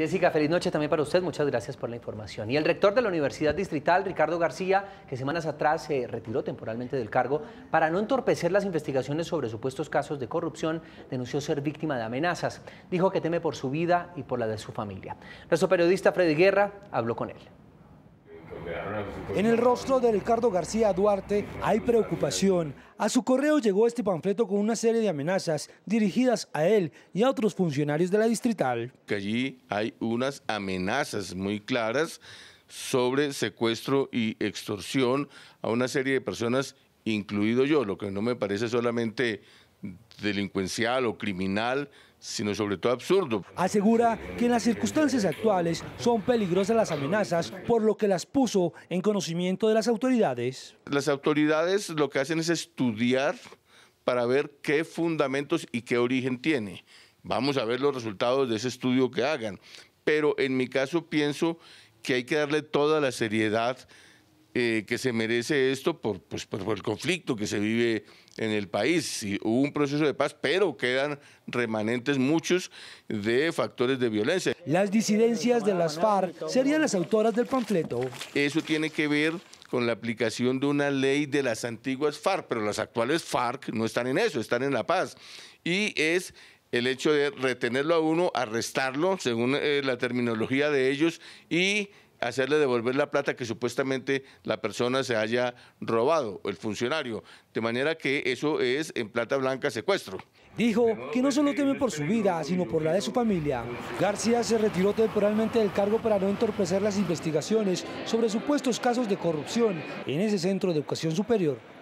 Jessica, feliz noche también para usted. Muchas gracias por la información. Y el rector de la Universidad Distrital, Ricardo García, que semanas atrás se retiró temporalmente del cargo para no entorpecer las investigaciones sobre supuestos casos de corrupción, denunció ser víctima de amenazas. Dijo que teme por su vida y por la de su familia. Nuestro periodista Freddy Guerra habló con él. En el rostro de Ricardo García Duarte hay preocupación. A su correo llegó este panfleto con una serie de amenazas dirigidas a él y a otros funcionarios de la distrital. Que allí hay unas amenazas muy claras sobre secuestro y extorsión a una serie de personas, incluido yo, lo que no me parece solamente delincuencial o criminal, sino sobre todo absurdo. Asegura que en las circunstancias actuales son peligrosas las amenazas, por lo que las puso en conocimiento de las autoridades. Las autoridades lo que hacen es estudiar para ver qué fundamentos y qué origen tiene. Vamos a ver los resultados de ese estudio que hagan. Pero en mi caso pienso que hay que darle toda la seriedad eh, que se merece esto por, pues, por, el conflicto que se vive en el país. hubo un proceso de paz, pero quedan remanentes muchos de factores de violencia. Las disidencias de las FARC serían las autoras del panfleto. Eso tiene que ver con la aplicación de una ley de las antiguas FARC, pero las actuales FARC no están en eso, están en la paz. Y es el hecho de retenerlo a uno, arrestarlo, según eh, la terminología de ellos, y hacerle devolver la plata que supuestamente la persona se haya robado, el funcionario. De manera que eso es en plata blanca secuestro. Dijo que no solo teme por su vida, sino por la de su familia. García se retiró temporalmente del cargo para no entorpecer las investigaciones sobre supuestos casos de corrupción en ese centro de educación superior.